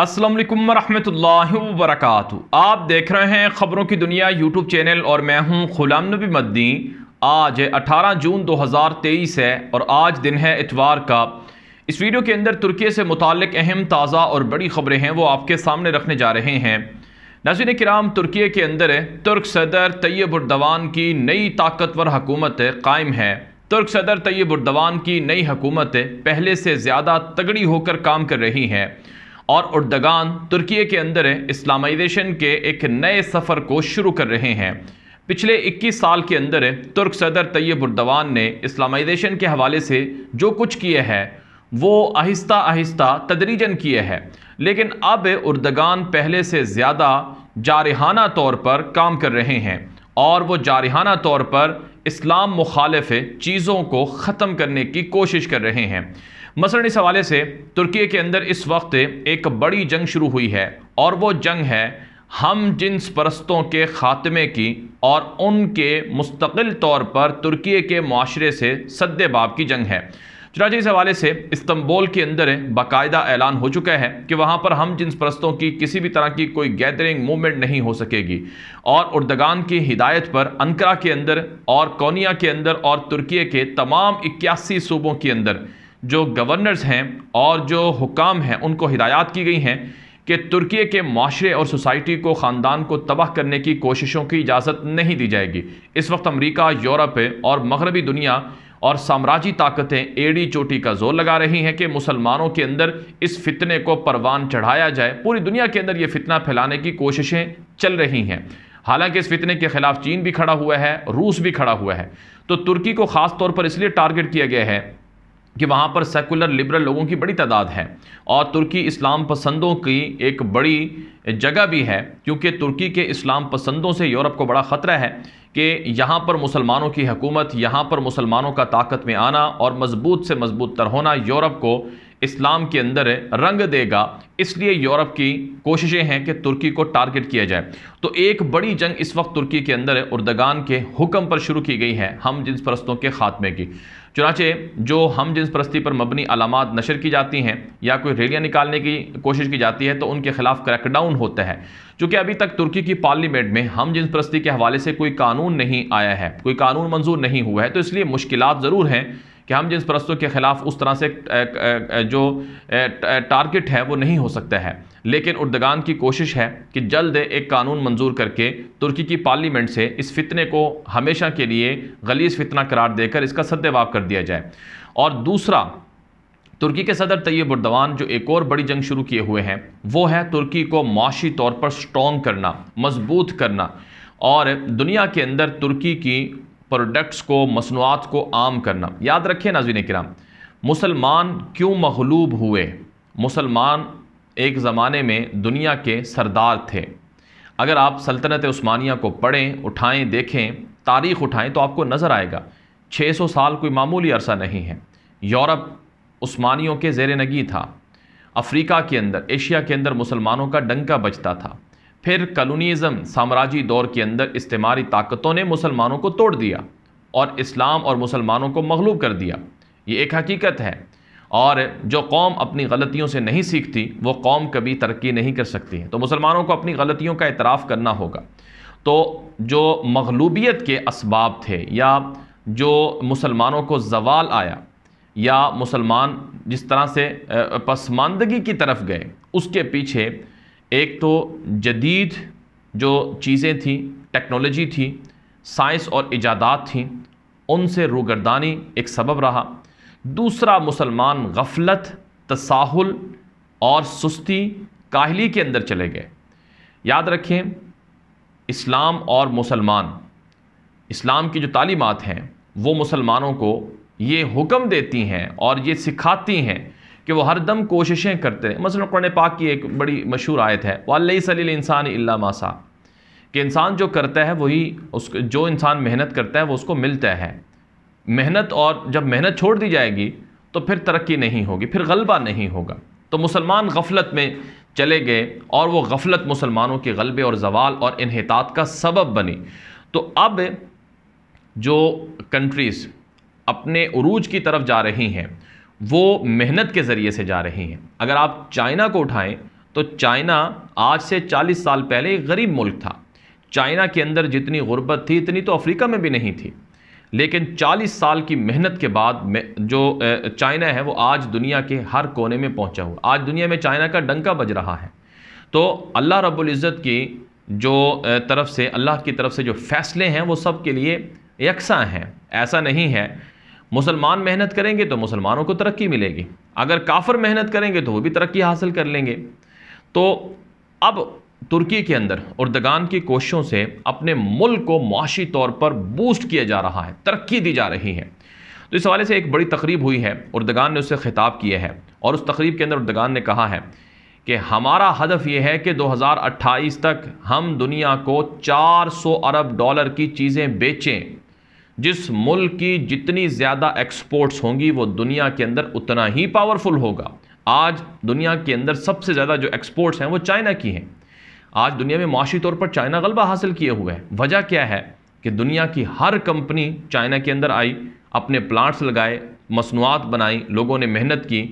अस्सलाम वालेकुम रहमतुल्लाहि आप देख रहे हैं ख़बरों की दुनिया यूट्यूब चैनल और मैं हूं गुलाम नबी मद्दी आज 18 जून 2023 है और आज दिन है इतवार का इस वीडियो के अंदर तुर्की से मुतक अहम ताज़ा और बड़ी ख़बरें हैं वो आपके सामने रखने जा रहे हैं नजर कराम तुर्की के अंदर तुर्क सदर तैयब उर्दवान की नई ताकतवर हकूमत कायम है तुर्क सदर तैयब उर्दवान की नई हकूमत पहले से ज़्यादा तगड़ी होकर काम कर रही है और उर्दगान तुर्की के अंदर इस्लामाइजेशन के एक नए सफ़र को शुरू कर रहे हैं पिछले 21 साल के अंदर तुर्क सदर तैयब उर्दवान ने इस्लामाइजेशन के हवाले से जो कुछ किए हैं वो आहिस्ता आहिस्ता तदरीजन किए हैं लेकिन अब उर्दगान पहले से ज़्यादा जारहाना तौर पर काम कर रहे हैं और वो जारहाना तौर पर इस्लाम मुखालफ चीज़ों को ख़त्म करने की कोशिश कर रहे हैं मसलन इस हवाले से तुर्की के अंदर इस वक्त एक बड़ी जंग शुरू हुई है और वो जंग है हम जिन्स परस्तों के ख़ात्मे की और उनके मुस्तकिल तौर पर तुर्की के माशरे से सद्देबाब की जंग है चुनाचे इस हवाले से इस्तंबोल के अंदर बाकायदा ऐलान हो चुका है कि वहाँ पर हम जिन्स परस्तों की किसी भी तरह की कोई गैदरिंग मूवमेंट नहीं हो सकेगी और उर्दगान की हिदायत पर अंकरा के अंदर और कौनिया के अंदर और तुर्की के तमाम इक्यासी सूबों के अंदर जो गवर्नर्स हैं और जो हुकाम हैं उनको हिदायत की गई हैं कि तुर्की के माशरे और सोसाइटी को ख़ानदान को तबाह करने की कोशिशों की इजाज़त नहीं दी जाएगी इस वक्त अमरीका यूरोप और मगरबी दुनिया और साम्राज्य ताकतें एड़ी चोटी का जोर लगा रही हैं कि मुसलमानों के अंदर इस फितने को परवान चढ़ाया जाए पूरी दुनिया के अंदर ये फितना फैलाने की कोशिशें चल रही हैं हालांकि इस फितने के खिलाफ चीन भी खड़ा हुआ है रूस भी खड़ा हुआ है तो तुर्की को ख़ास तौर पर इसलिए टारगेट किया गया है कि वहाँ पर सेकुलर लिबरल लोगों की बड़ी तादाद है और तुर्की इस्लाम पसंदों की एक बड़ी जगह भी है क्योंकि तुर्की के इस्लाम पसंदों से यूरोप को बड़ा ख़तरा है कि यहाँ पर मुसलमानों की हकूमत यहाँ पर मुसलमानों का ताकत में आना और मजबूत से मजबूत तर होना यूरोप को इस्लाम के अंदर रंग देगा इसलिए यूरोप की कोशिशें हैं कि तुर्की को टारगेट किया जाए तो एक बड़ी जंग इस वक्त तुर्की के अंदर उर्दगान के हुक्म पर शुरू की गई है हम जिन परस्तों के ख़ात्मे की चुनाचे जो हम जिन परस्ती पर मबनी अलामत नशर की जाती हैं या कोई रैलियाँ निकालने की कोशिश की जाती है तो उनके खिलाफ क्रैकडाउन होता है चूँकि अभी तक तुर्की की पार्लीमेंट में हम जिन परस्ती के हवाले से कोई कानून नहीं आया है कोई कानून मंजूर नहीं हुआ है तो इसलिए मुश्किल ज़रूर हैं कि हम जिस प्रस्तों के ख़िलाफ़ उस तरह से जो टारगेट है वो नहीं हो सकता है लेकिन उर्दगान की कोशिश है कि जल्द एक कानून मंजूर करके तुर्की की पार्लियामेंट से इस फितने को हमेशा के लिए गलीस फितना करार देकर इसका सद्यवाब कर दिया जाए और दूसरा तुर्की के सदर तैयब उर्दवान जो एक और बड़ी जंग शुरू किए हुए हैं वो है तुर्की को माशी तौर पर स्ट्रॉन्ग करना मजबूत करना और दुनिया के अंदर तुर्की की प्रोडक्ट्स को मसनूआत को आम करना याद रखें नाजीन कराम मुसलमान क्यों मखलूब हुए मुसलमान एक ज़माने में दुनिया के सरदार थे अगर आप सल्तनत स्मानिया को पढ़ें उठाएँ देखें तारीख़ उठाएँ तो आपको नज़र आएगा 600 साल कोई मामूली अरसा नहीं है यूरोप उस्मानियों के जेर नगी था अफ्रीका के अंदर एशिया के अंदर मुसलमानों का डंका बजता था फिर कलोनीज़म साम्राज्य दौर के अंदर इस्तेमारी ताकतों ने मुसलमानों को तोड़ दिया और इस्लाम और मुसलमानों को मगलूब कर दिया ये एक हकीकत है और जो कौम अपनी गलतियों से नहीं सीखती वो कौम कभी तरक्की नहीं कर सकती है तो मुसलमानों को अपनी गलतियों का इतराफ़ करना होगा तो जो मगलूबियत के इसबाब थे या जो मुसलमानों को जवाल आया या मुसलमान जिस तरह से पसमानदगी की तरफ गए उसके पीछे एक तो जदीद जो चीज़ें थी टेक्नोलॉजी थी साइंस और इजादात थी उनसे रूगरदानी एक सबब रहा दूसरा मुसलमान गफलत तसाहुल और सुस्ती काहली के अंदर चले गए याद रखें इस्लाम और मुसलमान इस्लाम की जो तालीमत हैं वो मुसलमानों को ये हुक्म देती हैं और ये सिखाती हैं कि वो हरदम कोशिशें करते रहें मसलन कुरान पाक की एक बड़ी मशहूर आयत है वाली सलील इंसान इल्ला मासा कि इंसान जो करता है वही उस जो इंसान मेहनत करता है वो उसको मिलता है मेहनत और जब मेहनत छोड़ दी जाएगी तो फिर तरक्की नहीं होगी फिर गलबा नहीं होगा तो मुसलमान गफलत में चले गए और वो गफलत मुसलमानों के गलबे और जवाल और इनहतात का सबब बनी तो अब जो कंट्रीज़ अपने अरूज की तरफ जा रही हैं वो मेहनत के ज़रिए से जा रही हैं अगर आप चाइना को उठाएं तो चाइना आज से 40 साल पहले एक गरीब मुल्क था चाइना के अंदर जितनी गुर्बत थी इतनी तो अफ्रीका में भी नहीं थी लेकिन 40 साल की मेहनत के बाद जो चाइना है वो आज दुनिया के हर कोने में पहुंचा हुआ आज दुनिया में चाइना का डंका बज रहा है तो अल्लाह रबुल्ज़त की जो तरफ से अल्लाह की तरफ से जो फैसले हैं वो सब के लिए यकसा हैं ऐसा नहीं है मुसलमान मेहनत करेंगे तो मुसलमानों को तरक्की मिलेगी अगर काफर मेहनत करेंगे तो वो भी तरक्की हासिल कर लेंगे तो अब तुर्की के अंदर उर्दगान की कोशिशों से अपने मुल्क को मुआशी तौर पर बूस्ट किया जा रहा है तरक्की दी जा रही है तो इस हवाले से एक बड़ी तकरीब हुई है उर्दगान ने उससे खिताब किया है और उस तकरीब के अंदर उर्दगान ने कहा है कि हमारा हदफ ये है कि 2028 तक हम दुनिया को 400 अरब डॉलर की चीज़ें बेचें जिस मुल्क की जितनी ज़्यादा एक्सपोर्ट्स होंगी वो दुनिया के अंदर उतना ही पावरफुल होगा आज दुनिया के अंदर सबसे ज़्यादा जो एक्सपोर्ट्स हैं वो चाइना की हैं आज दुनिया में माशी तौर पर चाइना गलबा हासिल किए हुए हैं वजह क्या है कि दुनिया की हर कंपनी चाइना के अंदर आई अपने प्लांट्स लगाए मसनूआत बनाई लोगों ने मेहनत की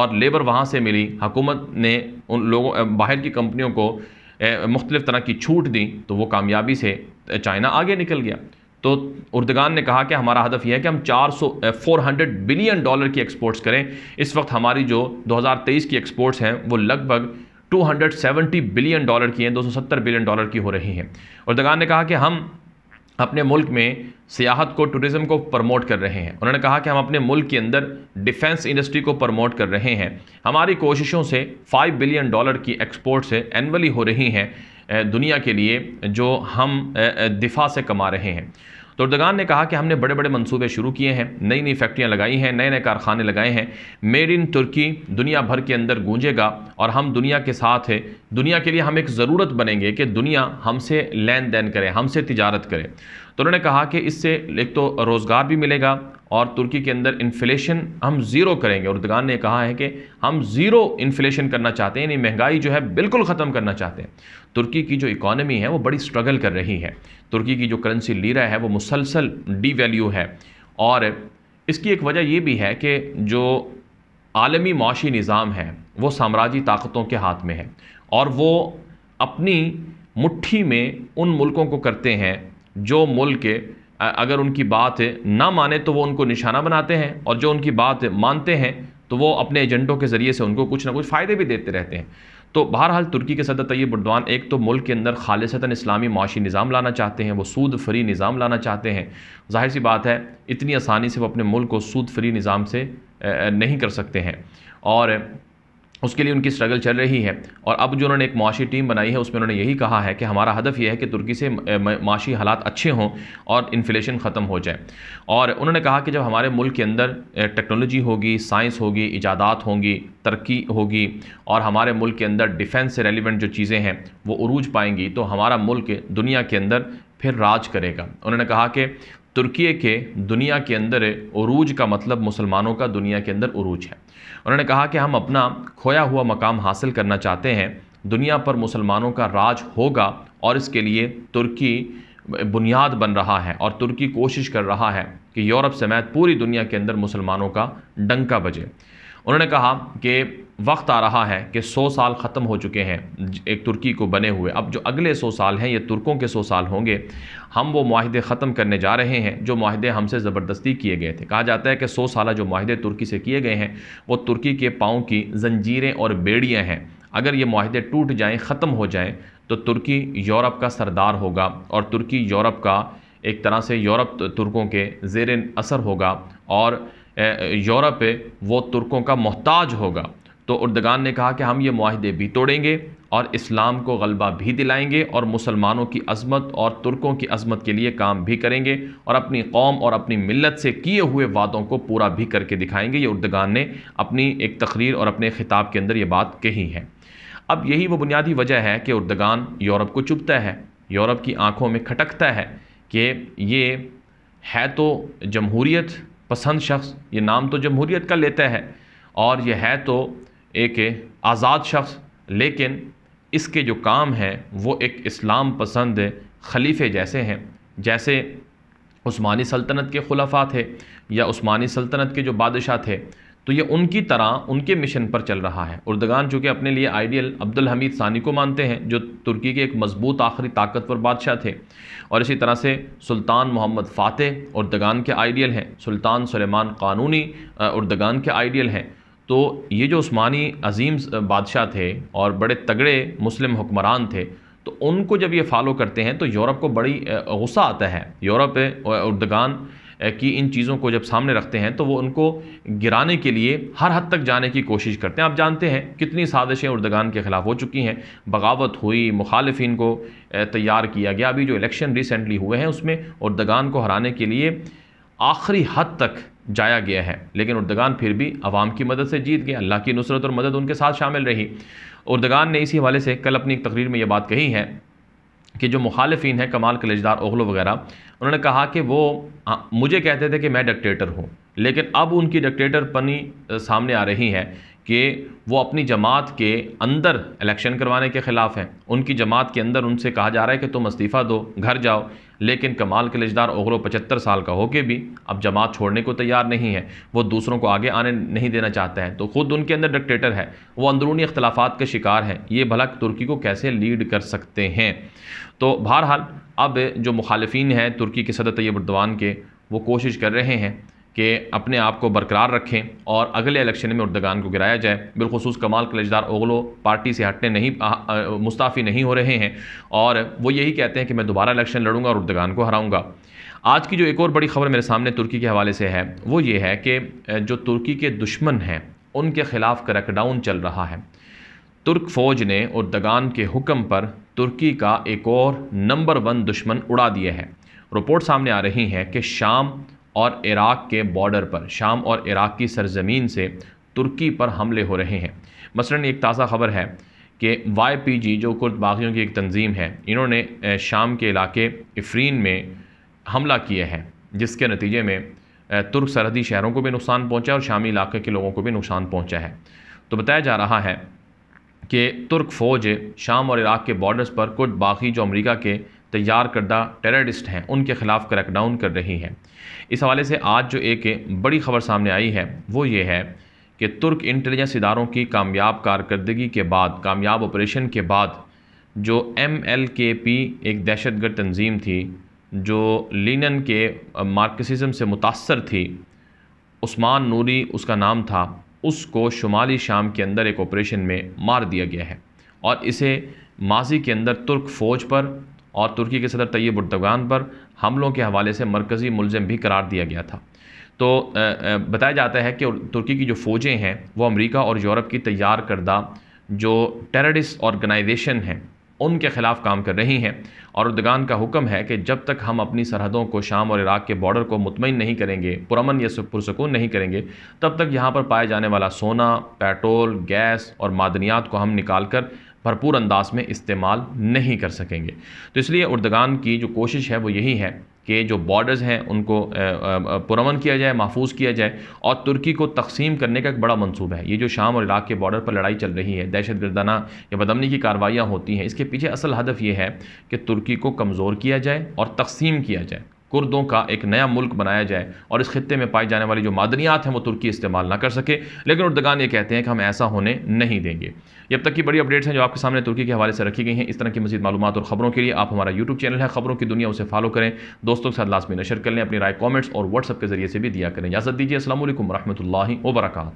और लेबर वहाँ से मिली हुकूमत ने उन लोगों बाहर की कंपनियों को मुख्तलिफ़ तरह की छूट दी तो वो कामयाबी से चाइना आगे निकल गया तो उर्दगान ने कहा कि हमारा हदफ यह है कि हम 400 400 बिलियन डॉलर की एक्सपोर्ट्स करें इस वक्त हमारी जो 2023 की एक्सपोर्ट्स हैं वो लगभग 270 बिलियन डॉलर की हैं 270 बिलियन डॉलर की हो रही हैं उर्दगान ने कहा कि हम अपने मुल्क में सियाहत को टूरिज़्म को प्रमोट कर रहे हैं उन्होंने कहा कि हम अपने मुल्क के अंदर डिफेंस इंडस्ट्री को प्रमोट कर रहे हैं हमारी कोशिशों से 5 बिलियन डॉलर की एक्सपोर्ट्स एनअली हो रही हैं दुनिया के लिए जो हम दिफा से कमा रहे हैं तो उर्दगान ने कहा कि हमने बड़े बड़े मंसूबे शुरू किए हैं नई नई फैक्ट्रियाँ लगाई हैं नए नए कारखाने लगाए हैं मेड इन तुर्की दुनिया भर के अंदर गूंजेगा और हम दुनिया के साथ है दुनिया के लिए हम एक ज़रूरत बनेंगे कि दुनिया हमसे लेन देन करे हमसे तजारत करे तो उन्होंने कहा कि इससे एक तो रोज़गार भी मिलेगा और तुर्की के अंदर इन्फ्लेशन हम ज़ीरो करेंगे उर्दगान ने कहा है कि हम ज़ीरो इन्फ्लेशन करना चाहते हैं यानी महंगाई जो है बिल्कुल ख़त्म करना चाहते हैं तुर्की की जो इकॉनमी है वो बड़ी स्ट्रगल कर रही है तुर्की की जो करेंसी लीरा है वो मुसलसल डी वैल्यू है और इसकी एक वजह ये भी है कि जो आलमी माशी निज़ाम है वो साम्राज्य ताकतों के हाथ में है और वो अपनी मुट्ठी में उन मुल्कों को करते हैं जो मुल्क अगर उनकी बात ना माने तो वो उनको निशाना बनाते हैं और जो उनकी बात मानते हैं तो वो अपने एजेंटों के ज़रिए से उनको कुछ ना कुछ फ़ायदे भी देते रहते हैं तो बहरहाल तुर्की के सदर तैयब उर्दवान एक तो मुल्क के अंदर खालसता इस्लामी माशी निज़ाम लाना चाहते हैं वो सूद फ्री निज़ाम लाना चाहते हैं जाहिर सी बात है इतनी आसानी से वो अपने मुल्क को सूद फ्री निज़ाम से नहीं कर सकते हैं और उसके लिए उनकी स्ट्रगल चल रही है और अब जो उन्होंने एक माशी टीम बनाई है उसमें उन्होंने यही कहा है कि हमारा हदफ यह है कि तुर्की से माशी हालात अच्छे हों और इन्फ्लेशन ख़त्म हो जाए और उन्होंने कहा कि जब हमारे मुल्क के अंदर टेक्नोलॉजी होगी साइंस होगी इजादात होंगी तरक्की होगी और हमारे मुल्क के अंदर डिफेंस से रेलिवेंट जो चीज़ें हैं वो अरूज पाएंगी तो हमारा मुल्क दुनिया के अंदर फिर राज करेगा उन्होंने कहा कि तुर्की के दुनिया के अंदर अरूज का मतलब मुसलमानों का दुनिया के अंदर अरूज है उन्होंने कहा कि हम अपना खोया हुआ मकाम हासिल करना चाहते हैं दुनिया पर मुसलमानों का राज होगा और इसके लिए तुर्की बुनियाद बन रहा है और तुर्की कोशिश कर रहा है कि यूरोप समेत पूरी दुनिया के अंदर मुसलमानों का डंका बजे उन्होंने कहा कि वक्त आ रहा है कि सौ साल ख़त्म हो चुके हैं एक तुर्की को बने हुए अब जो अगले सौ साल हैं ये तुर्कों के सौ साल होंगे हम वो माहदे ख़त्म करने जा रहे हैं जो माहदे हमसे ज़बरदस्ती किए गए थे कहा जाता है कि सौ साल जो माहदे तुर्की से किए गए हैं वो तुर्की के पाँव की जंजीरें और बेड़ियाँ हैं अगर ये माहदे टूट जाएँ ख़त्म हो जाएँ तो तुर्की यूरोप का सरदार होगा और तुर्की यूरोप का एक तरह से यूरोप तुर्कों के जेर असर होगा और यूरोप है वो तुर्कों का मोहताज होगा तो उर्दगान ने कहा कि हम ये माहदे भी तोड़ेंगे और इस्लाम को गलबा भी दिलाएंगे और मुसलमानों की अजमत और तुर्कों की अजमत के लिए काम भी करेंगे और अपनी कौम और अपनी मिलत से किए हुए वादों को पूरा भी करके दिखाएंगे ये उर्दगान ने अपनी एक तकरीर और अपने खिताब के अंदर ये बात कही है अब यही वो बुनियादी वजह है कि उर्दगान यूरोप को चुभता है यूरोप की आँखों में खटकता है कि ये है तो जमहूरीत पसंद शख्स ये नाम तो जमहूरीत का लेता है और यह है तो एक आज़ाद शख्स लेकिन इसके जो काम हैं वो एक इस्लाम पसंद खलीफे जैसे हैं जैसे उस्मानी सल्तनत के खुलफा थे या उस्मानी सल्तनत के जो बादशाह थे तो ये उनकी तरह उनके मिशन पर चल रहा है उर्दगान चूँकि अपने लिए आइडियल अब्दुल हमीद सानी को मानते हैं जो तुर्की के एक मजबूत आखिरी ताकतवर बादशाह थे और इसी तरह से सुल्तान मोहम्मद फ़ातह उर्दगान के आइडियल हैं सुल्तान सलेमान कानूनी उर्दगान के आइडियल हैं तो ये जो उस्मानी अजीम बादशाह थे और बड़े तगड़े मुस्लिम हुक्मरान थे तो उनको जब ये फॉलो करते हैं तो यूरोप को बड़ी गुस्सा आता है यूरोप उर्दगान कि इन चीज़ों को जब सामने रखते हैं तो वो उनको गिराने के लिए हर हद तक जाने की कोशिश करते हैं आप जानते हैं कितनी साजिशें उर्दगान के ख़िलाफ़ हो चुकी हैं बगावत हुई मुखालफी को तैयार किया गया अभी जो इलेक्शन रिसेंटली हुए हैं उसमें उर्दगान को हराने के लिए आखिरी हद तक जाया गया है लेकिन उर्दगान फिर भी आवाम की मदद से जीत गया अल्लाह की नुसरत और मदद उनके साथ शामिल रही उर्दगान ने इसी हवाले से कल अपनी एक तकरीर में यह बात कही है कि जो मुखालफी हैं कमाल कलेजदार ओगलो वगैरह उन्होंने कहा कि वो आ, मुझे कहते थे कि मैं डिक्टेटर हूँ लेकिन अब उनकी डिक्टेटर पनी सामने आ रही है कि वो अपनी जमात के अंदर इलेक्शन करवाने के ख़िलाफ़ हैं उनकी जमात के अंदर उनसे कहा जा रहा है कि तुम इस्तीफ़ा दो घर जाओ लेकिन कमाल कलेजदार ओगरों पचहत्तर साल का होके भी अब जमात छोड़ने को तैयार नहीं है वो दूसरों को आगे आने नहीं देना चाहता है तो ख़ुद उनके अंदर डिक्टेटर है वो अंदरूनी अख्तलाफात का शिकार है ये भला तुर्की को कैसे लीड कर सकते हैं तो बहरहाल अब जो मुखालफी हैं तुर्की के सदर तैयब उर्दवान के वो कोशिश कर रहे हैं कि अपने आप को बरकरार रखें और अगले इलेक्शन में उर्दगान को गिराया जाए बिलखसूस कमाल कलेजदार ओगलो पार्टी से हटने नहीं मुस्ताफ़ी नहीं हो रहे हैं और वो यही कहते हैं कि मैं दोबारा इलेक्शन लड़ूंगा और उर्दगान को हराऊंगा आज की जो एक और बड़ी खबर मेरे सामने तुर्की के हवाले से है वो ये है कि जो तुर्की के दुश्मन हैं उनके ख़िलाफ़ क्रैकडाउन चल रहा है तुर्क फ़ौज ने उर्दगान के हुक्म पर तुर्की का एक और नंबर वन दुश्मन उड़ा दिया है रिपोर्ट सामने आ रही हैं कि शाम और इराक़ के बॉर्डर पर शाम और इराक़ की सरजमीन से तुर्की पर हमले हो रहे हैं मसलन एक ताज़ा ख़बर है कि वाई पी जी जो कुर्द बागियों की एक तंजीम है इन्होंने शाम के इलाके इफ्रीन में हमला किया है जिसके नतीजे में तुर्क सरहदी शहरों को भी नुकसान पहुंचा और शामी इलाके के लोगों को भी नुकसान पहुंचा है तो बताया जा रहा है कि तुर्क फ़ौज शाम और इराक़ के बॉर्डर्स पर कुर्द बागी जो अमेरिका के तैयार करदा टेररिस्ट हैं उनके ख़िलाफ़ क्रैकडाउन कर रही हैं इस हवाले से आज जो एक बड़ी खबर सामने आई है वो ये है कि तुर्क इंटेलिजेंस इदारों की कामयाब कारकर्दगी के बाद कामयाब ऑपरेशन के बाद जो एम एल के पी एक दहशत गर्द तंजीम थी जो लिनन के मार्कसिज़म से मुतासर थी उस्मान नूरी उसका नाम था उसको शुमाली शाम के अंदर एक ऑपरेशन में मार दिया गया है और इसे माजी के अंदर तुर्क फ़ौज पर और तुर्की के सदर तैयब उर्दगान पर हमलों के हवाले से मरकज़ी मुलम भी करार दिया गया था तो बताया जाता है कि तुर्की की जो फ़ौजें हैं वो अमेरिका और यूरोप की तैयार करदा जो टेररिस्ट ऑर्गेनाइजेशन हैं उनके ख़िलाफ़ काम कर रही हैं और उर्दगान का हुक्म है कि जब तक हम अपनी सरहदों को शाम और इराक़ के बॉर्डर को मुतमिन नहीं करेंगे पुरमन या पुरसकून नहीं करेंगे तब तक यहाँ पर पाया जाने वाला सोना पेट्रोल गैस और मादनियात को हम निकाल कर भरपूर अंदाज में इस्तेमाल नहीं कर सकेंगे तो इसलिए उर्दगान की जो कोशिश है वो यही है कि जो बॉर्डर्स हैं उनको पुरमन किया जाए महफूज किया जाए और तुर्की को तकसीम करने का एक बड़ा मनसूबा है ये जो शाम और इराक़ के बॉर्डर पर लड़ाई चल रही है दहशत गर्दाना या बदमनी की कार्रवाइयाँ होती हैं इसके पीछे असल हदफ ये है कि तुर्की को कमज़ोर किया जाए और तकसीम किया जाए कुर्दों का एक नया मुल्क बनाया जाए और इस खत्े में पाई जाने वाली जो मादनियात हैं वो तुर्की इस्तेमाल ना कर सके लेकिन उर्दगान ये कहते हैं कि हम ऐसा होने नहीं देंगे जब अब तक की बड़ी अपडेट्स हैं जो आपके सामने तुर्की के हवाले से रखी गई हैं इस तरह की मजीद मालूम और खबरों के लिए आप हमारा यूट्यूब चैनल है खबरों की दुनिया उसे फॉलो करें दोस्तों के साथ लाजमी नशर कर लें अपनी राय कॉमेंट्स और व्हाट्सअप के जरिए से भी दिया करें इजाजत दीजिए असल वरहमल वर्का